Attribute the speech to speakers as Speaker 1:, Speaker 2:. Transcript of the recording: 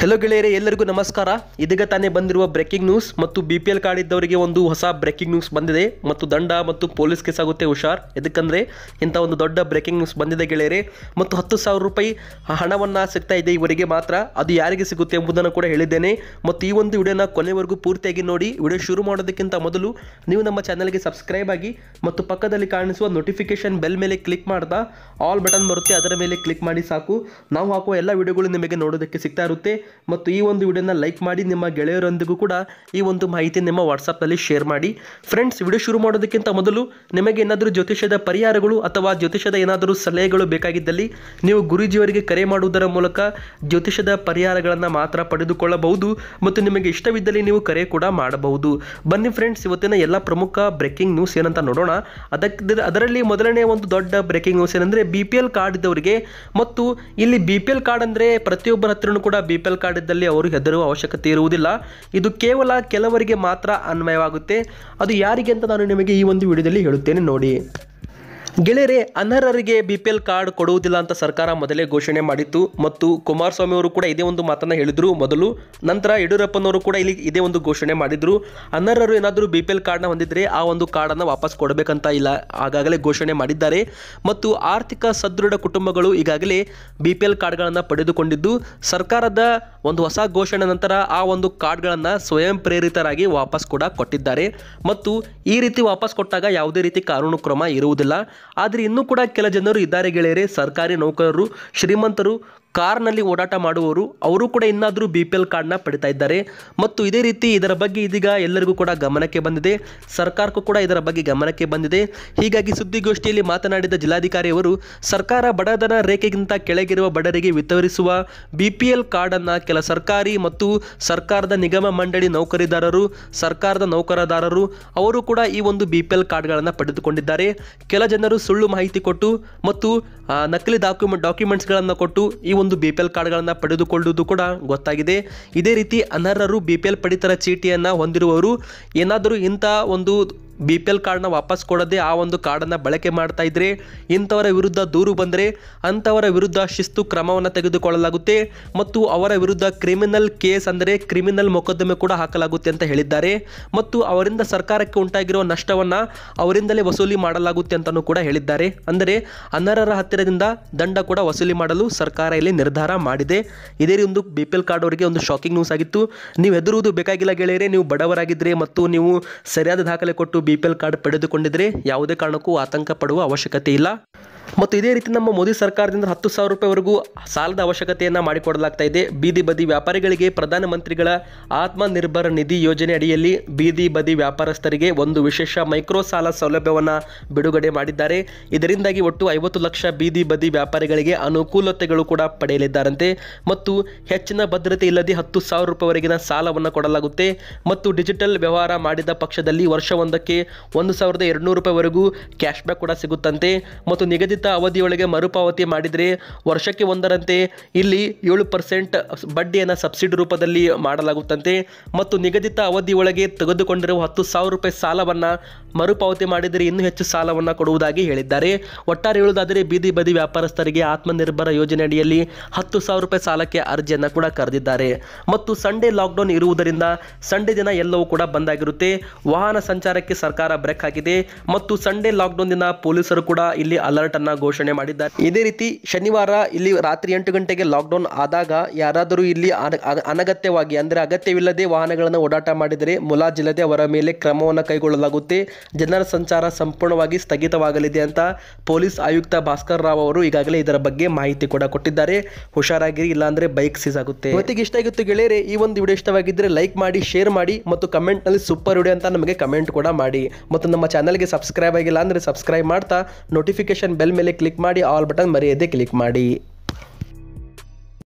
Speaker 1: hello ಗೆಳೆಯರೇ ಎಲ್ಲರಿಗೂ ನಮಸ್ಕಾರ ಇದೀಗ ತಾನೇ ಬಂದಿರುವ ಬ್ರೇಕಿಂಗ್ ನ್ಯೂಸ್ ಮತ್ತು ಬಿ ಪಿ ಎಲ್ ಕಾರ್ಡ್ ಇದ್ದವರಿಗೆ ಒಂದು ಹೊಸ ಬ್ರೇಕಿಂಗ್ ನ್ಯೂಸ್ ಬಂದಿದೆ ಮತ್ತು ದಂಡ ಮತ್ತು ಪೊಲೀಸ್ ಕೇಸ್ ಆಗುತ್ತೆ ಹುಷಾರ್ ಎದಕ್ಕಂದರೆ ಇಂಥ ಒಂದು ದೊಡ್ಡ ಬ್ರೇಕಿಂಗ್ ನ್ಯೂಸ್ ಬಂದಿದೆ ಗೆಳೆಯರೇ ಮತ್ತು ಹತ್ತು ಸಾವಿರ ರೂಪಾಯಿ ಹಣವನ್ನು ಸಿಗ್ತಾ ಇದೆ ಇವರಿಗೆ ಮಾತ್ರ ಅದು ಯಾರಿಗೆ ಸಿಗುತ್ತೆ ಎಂಬುದನ್ನು ಕೂಡ ಹೇಳಿದ್ದೇನೆ ಮತ್ತು ಈ ಒಂದು ವಿಡಿಯೋನ ಕೊನೆವರೆಗೂ ಪೂರ್ತಿಯಾಗಿ ನೋಡಿ ವಿಡಿಯೋ ಶುರು ಮಾಡೋದಕ್ಕಿಂತ ಮೊದಲು ನೀವು ನಮ್ಮ ಚಾನಲ್ಗೆ ಸಬ್ಸ್ಕ್ರೈಬ್ ಆಗಿ ಮತ್ತು ಪಕ್ಕದಲ್ಲಿ ಕಾಣಿಸುವ ನೋಟಿಫಿಕೇಷನ್ ಬೆಲ್ ಮೇಲೆ ಕ್ಲಿಕ್ ಮಾಡ್ತಾ ಆಲ್ ಬಟನ್ ಬರುತ್ತೆ ಅದರ ಮೇಲೆ ಕ್ಲಿಕ್ ಮಾಡಿ ಸಾಕು ನಾವು ಹಾಕುವ ಎಲ್ಲ ವಿಡಿಯೋಗಳು ನಿಮಗೆ ನೋಡೋದಕ್ಕೆ ಸಿಗ್ತಾ ಇರುತ್ತೆ ಮತ್ತು ಈ ಒಂದು ವಿಡಿಯೋನ ಲೈಕ್ ಮಾಡಿ ನಿಮ್ಮ ಗೆಳೆಯರೊಂದಿಗೂ ಕೂಡ ಈ ಒಂದು ಮಾಹಿತಿ ನಿಮ್ಮ ವಾಟ್ಸಪ್ನಲ್ಲಿ ಶೇರ್ ಮಾಡಿ ಫ್ರೆಂಡ್ಸ್ ವಿಡಿಯೋ ಶುರು ಮಾಡೋದಕ್ಕಿಂತ ಮೊದಲು ನಿಮಗೆ ಏನಾದರೂ ಜ್ಯೋತಿಷ್ಯದ ಪರಿಹಾರಗಳು ಅಥವಾ ಜ್ಯೋತಿಷ್ಯದ ಏನಾದರೂ ಸಲಹೆಗಳು ಬೇಕಾಗಿದ್ದಲ್ಲಿ ನೀವು ಗುರುಜಿಯವರಿಗೆ ಕರೆ ಮಾಡುವುದರ ಮೂಲಕ ಜ್ಯೋತಿಷ್ಯದ ಪರಿಹಾರಗಳನ್ನು ಮಾತ್ರ ಪಡೆದುಕೊಳ್ಳಬಹುದು ಮತ್ತು ನಿಮಗೆ ಇಷ್ಟವಿದ್ದಲ್ಲಿ ನೀವು ಕರೆ ಕೂಡ ಮಾಡಬಹುದು ಬನ್ನಿ ಫ್ರೆಂಡ್ಸ್ ಇವತ್ತಿನ ಎಲ್ಲ ಪ್ರಮುಖ ಬ್ರೇಕಿಂಗ್ ನ್ಯೂಸ್ ಏನಂತ ನೋಡೋಣ ಅದಕ್ಕೆ ಅದರಲ್ಲಿ ಮೊದಲನೇ ಒಂದು ದೊಡ್ಡ ಬ್ರೇಕಿಂಗ್ ನ್ಯೂಸ್ ಏನಂದರೆ ಬಿ ಪಿ ಎಲ್ ಕಾರ್ಡ್ ಇದ್ದವರಿಗೆ ಮತ್ತು ಇಲ್ಲಿ ಬಿ ಪಿ ಎಲ್ ಕಾರ್ಡ್ ಅಂದರೆ ಪ್ರತಿಯೊಬ್ಬರ ಹತ್ರನೂ ಕೂಡ B P L BPL card ಇದ್ದಲ್ಲಿ ಅವರು ಹೆದರುವ ಅವಶ್ಯಕತೆ ಇರುವುದಿಲ್ಲ ಇದು ಕೇವಲ ಕೆಲವರಿಗೆ ಮಾತ್ರ ಅನ್ವಯವಾಗುತ್ತೆ ಅದು ಯಾರಿಗೆ ಅಂತ ನಾನು ನಿಮಗೆ ಈ ಒಂದು ವಿಡಿಯೋದಲ್ಲಿ ಹೇಳುತ್ತೇನೆ ನೋಡಿ ಗೆಳೆಯರೆ ಅನರ್ಹರಿಗೆ ಬಿ ಪಿ ಎಲ್ ಕಾರ್ಡ್ ಕೊಡುವುದಿಲ್ಲ ಅಂತ ಸರ್ಕಾರ ಮೊದಲೇ ಘೋಷಣೆ ಮಾಡಿತ್ತು ಮತ್ತು ಕುಮಾರಸ್ವಾಮಿ ಅವರು ಕೂಡ ಇದೇ ಒಂದು ಮಾತನ್ನು ಹೇಳಿದರು ಮೊದಲು ನಂತರ ಯಡಿಯೂರಪ್ಪನವರು ಕೂಡ ಇಲ್ಲಿ ಇದೇ ಒಂದು ಘೋಷಣೆ ಮಾಡಿದ್ರು ಅನರ್ಹರು ಏನಾದರೂ ಬಿ ಪಿ ಎಲ್ ಕಾರ್ಡ್ನ ಹೊಂದಿದ್ರೆ ಆ ಒಂದು ಕಾರ್ಡನ್ನು ವಾಪಸ್ ಕೊಡಬೇಕಂತ ಇಲ್ಲ ಆಗಾಗಲೇ ಘೋಷಣೆ ಮಾಡಿದ್ದಾರೆ ಮತ್ತು ಆರ್ಥಿಕ ಸದೃಢ ಕುಟುಂಬಗಳು ಈಗಾಗಲೇ ಬಿ ಪಿ ಎಲ್ ಕಾರ್ಡ್ಗಳನ್ನು ಪಡೆದುಕೊಂಡಿದ್ದು ಸರ್ಕಾರದ ಒಂದು ಹೊಸ ಘೋಷಣೆ ನಂತರ ಆ ಒಂದು ಕಾರ್ಡ್ಗಳನ್ನು ಸ್ವಯಂ ಪ್ರೇರಿತರಾಗಿ ವಾಪಸ್ ಕೂಡ ಕೊಟ್ಟಿದ್ದಾರೆ ಮತ್ತು ಈ ರೀತಿ ವಾಪಸ್ ಕೊಟ್ಟಾಗ ಯಾವುದೇ ರೀತಿ ಕಾನೂನು ಕ್ರಮ ಇರುವುದಿಲ್ಲ ಆದರೆ ಇನ್ನೂ ಕೂಡ ಕೆಲ ಜನರು ಇದ್ದಾರೆ ಗೆಳೆಯರೆ ಸರ್ಕಾರಿ ನೌಕರರು ಶ್ರೀಮಂತರು ಕಾರ್ನಲ್ಲಿ ಓಡಾಟ ಮಾಡುವವರು ಅವರು ಕೂಡ ಇನ್ನಾದರೂ ಬಿ ಪಿ ಎಲ್ ಕಾರ್ಡ್ನ ಪಡಿತಾ ಇದ್ದಾರೆ ಮತ್ತು ಇದೇ ರೀತಿ ಇದರ ಬಗ್ಗೆ ಇದೀಗ ಎಲ್ಲರಿಗೂ ಕೂಡ ಗಮನಕ್ಕೆ ಬಂದಿದೆ ಸರ್ಕಾರಕ್ಕೂ ಕೂಡ ಇದರ ಬಗ್ಗೆ ಗಮನಕ್ಕೆ ಬಂದಿದೆ ಹೀಗಾಗಿ ಸುದ್ದಿಗೋಷ್ಠಿಯಲ್ಲಿ ಮಾತನಾಡಿದ ಜಿಲ್ಲಾಧಿಕಾರಿಯವರು ಸರ್ಕಾರ ಬಡತನ ರೇಖೆಗಿಂತ ಕೆಳಗಿರುವ ಬಡರಿಗೆ ವಿತರಿಸುವ ಬಿ ಪಿ ಎಲ್ ಕಾರ್ಡನ್ನು ಕೆಲ ಸರ್ಕಾರಿ ಮತ್ತು ಸರ್ಕಾರದ ನಿಗಮ ಮಂಡಳಿ ನೌಕರಿದಾರರು ಸರ್ಕಾರದ ನೌಕರದಾರರು ಅವರು ಕೂಡ ಈ ಒಂದು ಬಿ ಪಿ ಎಲ್ ಕಾರ್ಡ್ಗಳನ್ನು ಪಡೆದುಕೊಂಡಿದ್ದಾರೆ ಕೆಲ ಜನರು ಸುಳ್ಳು ಮಾಹಿತಿ ಕೊಟ್ಟು ಮತ್ತು ನಕಲಿ ಡಾಕ್ಯುಮೆಂಟ್ ಡಾಕ್ಯುಮೆಂಟ್ಸ್ಗಳನ್ನು ಕೊಟ್ಟು ಈ ಒಂದು ಒಂದು ಬಿ ಪಿ ಎಲ್ ಕಾರ್ಡ್ಗಳನ್ನು ಪಡೆದುಕೊಳ್ಳುವುದು ಕೂಡ ಗೊತ್ತಾಗಿದೆ ಇದೇ ರೀತಿ ಅನರ್ಹರು ಬಿ ಪಿ ಎಲ್ ಪಡಿತರ ಚೀಟಿಯನ್ನು ಹೊಂದಿರುವವರು ಏನಾದರೂ ಇಂಥ ಒಂದು ಬಿ ಪಿ ಎಲ್ ಕಾರ್ಡ್ನ ವಾಪಸ್ ಕೊಡದೆ ಆ ಒಂದು ಕಾರ್ಡನ್ನು ಬಳಕೆ ಮಾಡ್ತಾ ಇದ್ರೆ ಇಂಥವರ ವಿರುದ್ಧ ದೂರು ಬಂದರೆ ಅಂಥವರ ವಿರುದ್ಧ ಶಿಸ್ತು ಕ್ರಮವನ್ನು ತೆಗೆದುಕೊಳ್ಳಲಾಗುತ್ತೆ ಮತ್ತು ಅವರ ವಿರುದ್ಧ ಕ್ರಿಮಿನಲ್ ಕೇಸ್ ಅಂದರೆ ಕ್ರಿಮಿನಲ್ ಮೊಕದ್ದಮೆ ಕೂಡ ಹಾಕಲಾಗುತ್ತೆ ಅಂತ ಹೇಳಿದ್ದಾರೆ ಮತ್ತು ಅವರಿಂದ ಸರ್ಕಾರಕ್ಕೆ ಉಂಟಾಗಿರುವ ನಷ್ಟವನ್ನು ಅವರಿಂದಲೇ ವಸೂಲಿ ಮಾಡಲಾಗುತ್ತೆ ಅಂತಲೂ ಕೂಡ ಹೇಳಿದ್ದಾರೆ ಅಂದರೆ ಅನರ್ಹರ ಹತ್ತಿರದಿಂದ ದಂಡ ಕೂಡ ವಸೂಲಿ ಮಾಡಲು ಸರ್ಕಾರ ಇಲ್ಲಿ ನಿರ್ಧಾರ ಮಾಡಿದೆ ಇದೇ ಒಂದು ಬಿ ಪಿ ಎಲ್ ಕಾರ್ಡ್ ಅವರಿಗೆ ಒಂದು ಶಾಕಿಂಗ್ ನ್ಯೂಸ್ ಆಗಿತ್ತು ನೀವು ಹೆದರುವುದು ಬೇಕಾಗಿಲ್ಲ ಗೆಳೆಯರೆ ನೀವು ಬಡವರಾಗಿದ್ದರೆ ಮತ್ತು ನೀವು ಸರಿಯಾದ ದಾಖಲೆ ಕೊಟ್ಟು ಬಿ ಕಾರ್ಡ್ ಪಡೆದುಕೊಂಡಿದ್ರೆ ಯಾವುದೇ ಕಾರಣಕ್ಕೂ ಆತಂಕ ಪಡುವ ಅವಶ್ಯಕತೆ ಇಲ್ಲ ಮತ್ತು ಇದೇ ರೀತಿ ನಮ್ಮ ಮೋದಿ ಸರ್ಕಾರದಿಂದ ಹತ್ತು ಸಾವಿರ ರೂಪಾಯಿವರೆಗೂ ಸಾಲದ ಅವಶ್ಯಕತೆಯನ್ನು ಮಾಡಿಕೊಡಲಾಗ್ತಾ ಇದೆ ಬೀದಿ ಬದಿ ವ್ಯಾಪಾರಿಗಳಿಗೆ ಪ್ರಧಾನಮಂತ್ರಿಗಳ ಆತ್ಮನಿರ್ಭರ ನಿಧಿ ಯೋಜನೆ ಅಡಿಯಲ್ಲಿ ಬೀದಿ ಬದಿ ವ್ಯಾಪಾರಸ್ಥರಿಗೆ ಒಂದು ವಿಶೇಷ ಮೈಕ್ರೋ ಸಾಲ ಸೌಲಭ್ಯವನ್ನು ಬಿಡುಗಡೆ ಮಾಡಿದ್ದಾರೆ ಇದರಿಂದಾಗಿ ಒಟ್ಟು ಐವತ್ತು ಲಕ್ಷ ಬೀದಿ ಬದಿ ವ್ಯಾಪಾರಿಗಳಿಗೆ ಅನುಕೂಲತೆಗಳು ಕೂಡ ಪಡೆಯಲಿದ್ದಾರಂತೆ ಮತ್ತು ಹೆಚ್ಚಿನ ಭದ್ರತೆ ಇಲ್ಲದೆ ಹತ್ತು ಸಾವಿರ ರೂಪಾಯಿವರೆಗಿನ ಸಾಲವನ್ನು ಕೊಡಲಾಗುತ್ತೆ ಮತ್ತು ಡಿಜಿಟಲ್ ವ್ಯವಹಾರ ಮಾಡಿದ ಪಕ್ಷದಲ್ಲಿ ವರ್ಷವೊಂದಕ್ಕೆ ಒಂದು ಸಾವಿರದ ಎರಡು ರೂಪಾಯಿವರೆಗೂ ಕ್ಯಾಶ್ಬ್ಯಾಕ್ ಕೂಡ ಸಿಗುತ್ತಂತೆ ಮತ್ತು ನಿಗದಿತ ನಿಗದಿತ ಅವಧಿಯೊಳಗೆ ಮರುಪಾವತಿ ಮಾಡಿದರೆ ವರ್ಷಕ್ಕೆ ಒಂದರಂತೆ ಇಲ್ಲಿ ಏಳು ಪರ್ಸೆಂಟ್ ಬಡ್ಡಿಯನ್ನು ಸಬ್ಸಿಡಿ ರೂಪದಲ್ಲಿ ಮಾಡಲಾಗುತ್ತಂತೆ ಮತ್ತು ನಿಗದಿತ ಅವಧಿಯೊಳಗೆ ತೆಗೆದುಕೊಂಡಿರುವ ಹತ್ತು ಸಾವಿರ ರೂಪಾಯಿ ಸಾಲವನ್ನು ಮರುಪಾವತಿ ಮಾಡಿದರೆ ಇನ್ನೂ ಹೆಚ್ಚು ಸಾಲವನ್ನು ಕೊಡುವುದಾಗಿ ಹೇಳಿದ್ದಾರೆ ಒಟ್ಟಾರೆ ಹೇಳುವುದಾದರೆ ಬೀದಿ ಬದಿ ವ್ಯಾಪಾರಸ್ಥರಿಗೆ ಆತ್ಮನಿರ್ಭರ ಯೋಜನೆ ಅಡಿಯಲ್ಲಿ ಹತ್ತು ಸಾವಿರ ರೂಪಾಯಿ ಸಾಲಕ್ಕೆ ಅರ್ಜಿಯನ್ನು ಕೂಡ ಕರೆದಿದ್ದಾರೆ ಮತ್ತು ಸಂಡೇ ಲಾಕ್ಡೌನ್ ಇರುವುದರಿಂದ ಸಂಡೇ ದಿನ ಎಲ್ಲವೂ ಕೂಡ ಬಂದಾಗಿರುತ್ತೆ ವಾಹನ ಸಂಚಾರಕ್ಕೆ ಸರ್ಕಾರ ಬ್ರೇಕ್ ಹಾಕಿದೆ ಮತ್ತು ಸಂಡೇ ಲಾಕ್ಡೌನ್ ದಿನ ಪೊಲೀಸರು ಕೂಡ ಇಲ್ಲಿ ಅಲರ್ಟ್ ಲಾಕ್ಡೌನ್ನ ಘೋಷಣೆ ಮಾಡಿದ್ದಾರೆ ಇದೇ ರೀತಿ ಶನಿವಾರ ಇಲ್ಲಿ ರಾತ್ರಿ ಎಂಟು ಗಂಟೆಗೆ ಲಾಕ್ಡೌನ್ ಆದಾಗ ಯಾರಾದರೂ ಇಲ್ಲಿ ಅನಗತ್ಯವಾಗಿ ಅಂದರೆ ಅಗತ್ಯವಿಲ್ಲದೆ ವಾಹನಗಳನ್ನು ಓಡಾಟ ಮಾಡಿದರೆ ಮುಲಾಜಿಲ್ಲದೆ ಅವರ ಮೇಲೆ ಕ್ರಮವನ್ನು ಕೈಗೊಳ್ಳಲಾಗುತ್ತೆ ಜನರ ಸಂಚಾರ ಸಂಪೂರ್ಣವಾಗಿ ಸ್ಥಗಿತವಾಗಲಿದೆ ಅಂತ ಪೊಲೀಸ್ ಆಯುಕ್ತ ಭಾಸ್ಕರ್ ರಾವ್ ಅವರು ಈಗಾಗಲೇ ಇದರ ಬಗ್ಗೆ ಮಾಹಿತಿ ಕೂಡ ಕೊಟ್ಟಿದ್ದಾರೆ ಹುಷಾರಾಗಿರಿ ಇಲ್ಲಾಂದ್ರೆ ಬೈಕ್ ಸೀಸ್ ಆಗುತ್ತೆ ಇವತ್ತಿಗೆ ಇಷ್ಟ ಆಗಿತ್ತು ಗೆಳೆಯರೆ ಈ ಒಂದು ವಿಡಿಯೋ ಇಷ್ಟವಾಗಿದ್ರೆ ಲೈಕ್ ಮಾಡಿ ಶೇರ್ ಮಾಡಿ ಮತ್ತು ನಲ್ಲಿ ಸೂಪರ್ ವಿಡಿಯೋ ಅಂತ ನಮಗೆ ಕಮೆಂಟ್ ಕೂಡ ಮಾಡಿ ಮತ್ತು ನಮ್ಮ ಚಾನಲ್ಗೆ ಸಬ್ಸ್ಕ್ರೈಬ್ ಆಗಿಲ್ಲ ಅಂದ್ರೆ ಸಬ್ಸ್ಕ್ರೈಬ್ ಮಾಡ್ತಾ ನೋಟಿಫಿಕೇಶನ್ ಬೆಲ್ ಮೇಲೆ ಕ್ಲಿಕ್ ಮಾಡಿ ಆಲ್ ಬಟನ್ ಮರೆಯದೆ ಕ್ಲಿಕ್ ಮಾಡಿ